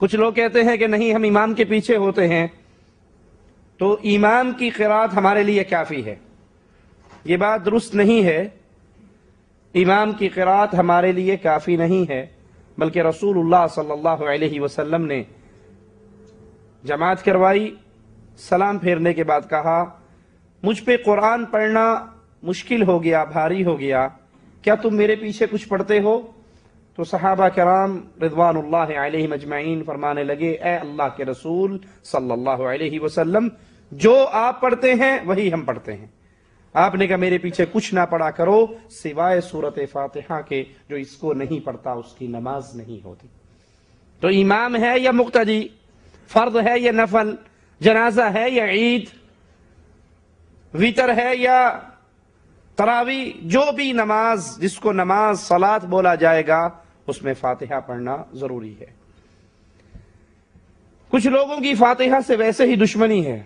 کچھ لوگ کہتے ہیں کہ نہیں ہم امام کے پیچھے ہوتے ہیں تو امام کی قرآت ہمارے لیے کافی ہے یہ بات درست نہیں ہے امام کی قرآت ہمارے لیے کافی نہیں ہے بلکہ رسول اللہ صلی اللہ علیہ وسلم نے جماعت کروائی سلام پھیرنے کے بعد کہا مجھ پہ قرآن پڑھنا مشکل ہو گیا بھاری ہو گیا کیا تم میرے پیچھے کچھ پڑھتے ہو تو صحابہ کرام رضوان اللہ علیہ مجمعین فرمانے لگے اے اللہ کے رسول صلی اللہ علیہ وسلم جو آپ پڑھتے ہیں وہی ہم پڑھتے ہیں آپ نے کہا میرے پیچھے کچھ نہ پڑھا کرو سوائے صورت فاتحہ کے جو اس کو نہیں پڑھتا اس کی نماز نہیں ہوتی تو امام ہے یا مقتدی فرد ہے یا نفل جنازہ ہے یا عید ویتر ہے یا تراوی جو بھی نماز جس کو نماز سلاد بولا جائے گا اس میں فاتحہ پڑھنا ضروری ہے کچھ لوگوں کی فاتحہ سے ویسے ہی دشمنی ہے